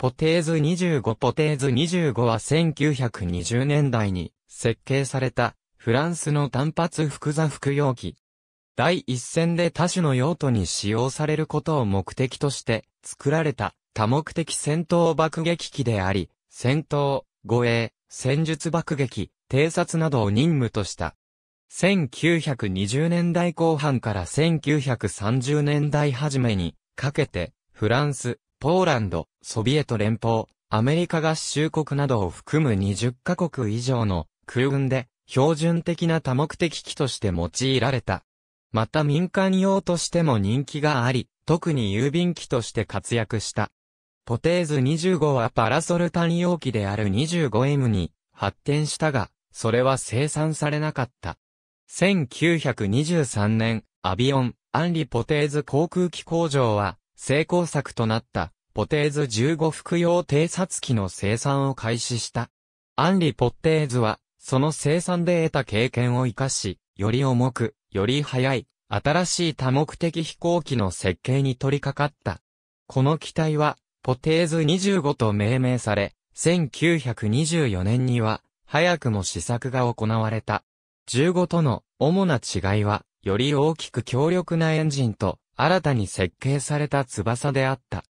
ポテーズ25ポテーズ25は1920年代に設計されたフランスの単発複座服用機。第一線で多種の用途に使用されることを目的として作られた多目的戦闘爆撃機であり、戦闘、護衛、戦術爆撃、偵察などを任務とした。1920年代後半から1930年代初めにかけて、フランス、ポーランド、ソビエト連邦、アメリカ合衆国などを含む20カ国以上の空軍で標準的な多目的機として用いられた。また民間用としても人気があり、特に郵便機として活躍した。ポテーズ25はパラソル単容機である 25M に発展したが、それは生産されなかった。1923年、アビオン、アンリ・ポテーズ航空機工場は成功作となったポテーズ15服用偵察機の生産を開始した。アンリ・ポッテーズは、その生産で得た経験を活かし、より重く、より速い、新しい多目的飛行機の設計に取り掛かった。この機体は、ポテーズ25と命名され、1924年には、早くも試作が行われた。15との主な違いは、より大きく強力なエンジンと、新たに設計された翼であった。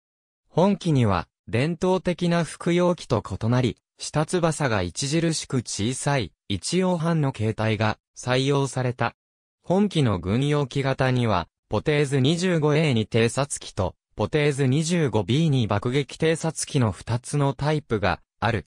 本機には、伝統的な服用機と異なり、下翼が著しく小さい、一応半の形態が採用された。本機の軍用機型には、ポテーズ 25A に偵察機と、ポテーズ 25B に爆撃偵察機の2つのタイプがある。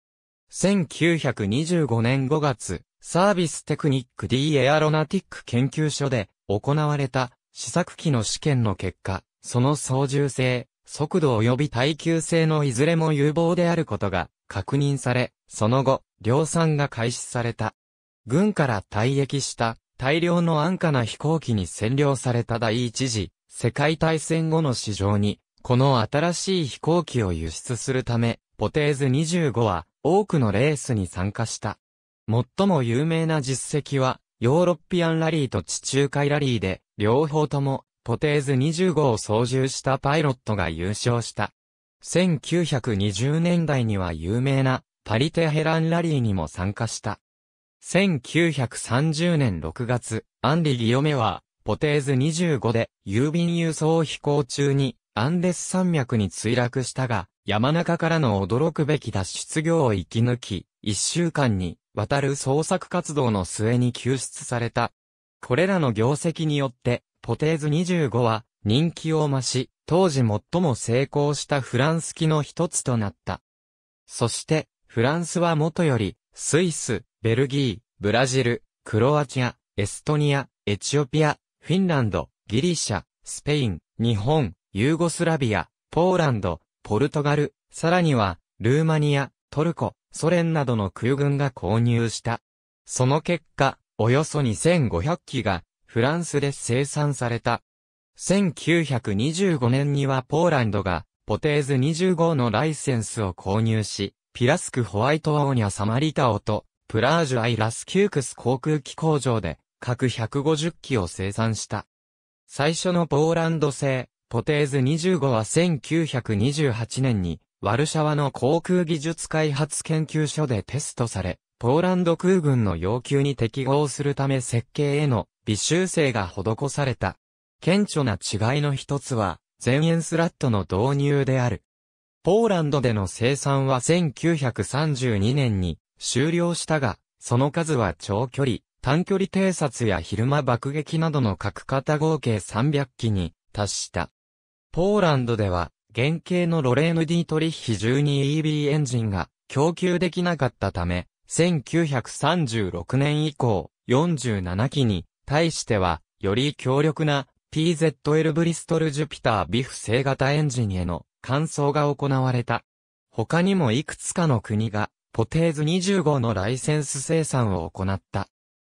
1925年5月、サービステクニック D エアロナティック研究所で行われた試作機の試験の結果、その操縦性、速度及び耐久性のいずれも有望であることが確認され、その後、量産が開始された。軍から退役した大量の安価な飛行機に占領された第一次世界大戦後の市場に、この新しい飛行機を輸出するため、ポテーズ25は多くのレースに参加した。最も有名な実績は、ヨーロッピアンラリーと地中海ラリーで、両方ともポテーズ25を操縦したパイロットが優勝した。1920年代には有名なパリテヘランラリーにも参加した。1930年6月、アンリ・ギヨメは、ポテーズ25で郵便輸送飛行中にアンデス山脈に墜落したが、山中からの驚くべき脱出業を生き抜き、一週間に渡る捜索活動の末に救出された。これらの業績によって、ポテーズ25は人気を増し、当時最も成功したフランス機の一つとなった。そして、フランスはもとより、スイス、ベルギー、ブラジル、クロアチア、エストニア、エチオピア、フィンランド、ギリシャ、スペイン、日本、ユーゴスラビア、ポーランド、ポルトガル、さらには、ルーマニア、トルコ、ソ連などの空軍が購入した。その結果、およそ2500機がフランスで生産された。1925年にはポーランドが、ポテーズ25のライセンスを購入し、ピラスクホワイトオーニャサマリタオと、プラージュアイラスキュークス航空機工場で、各150機を生産した。最初のポーランド製、ポテーズ25は1928年に、ワルシャワの航空技術開発研究所でテストされ、ポーランド空軍の要求に適合するため設計への微修正が施された。顕著な違いの一つは、全円スラットの導入である。ポーランドでの生産は1932年に終了したが、その数は長距離、短距離偵察や昼間爆撃などの各型合計300機に達した。ポーランドでは、原型のロレーヌ・ディートリッヒ 12EB エンジンが供給できなかったため、1936年以降、47機に対しては、より強力な PZL ブリストルジュピタービフ正型エンジンへの換装が行われた。他にもいくつかの国が、ポテーズ25のライセンス生産を行った。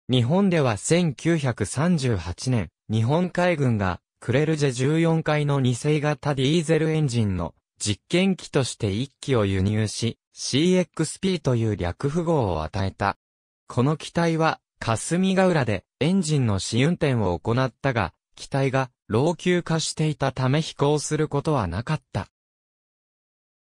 日本では1938年、日本海軍が、クレルジェ14回の2世型ディーゼルエンジンの実験機として1機を輸入し、CXP という略符号を与えた。この機体は、霞ヶ浦でエンジンの試運転を行ったが、機体が老朽化していたため飛行することはなかった。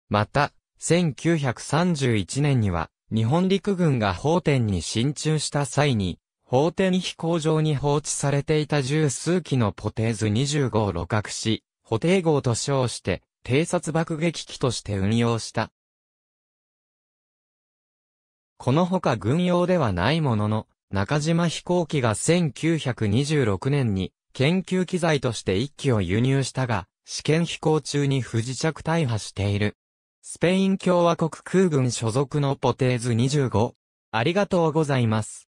また、1931年には、日本陸軍が法典に進駐した際に、法典飛行場に放置されていた十数機のポテーズ25を露獲し、補定号と称して、偵察爆撃機として運用した。このほか軍用ではないものの、中島飛行機が1926年に研究機材として一機を輸入したが、試験飛行中に不時着大破している。スペイン共和国空軍所属のポテーズ25。ありがとうございます。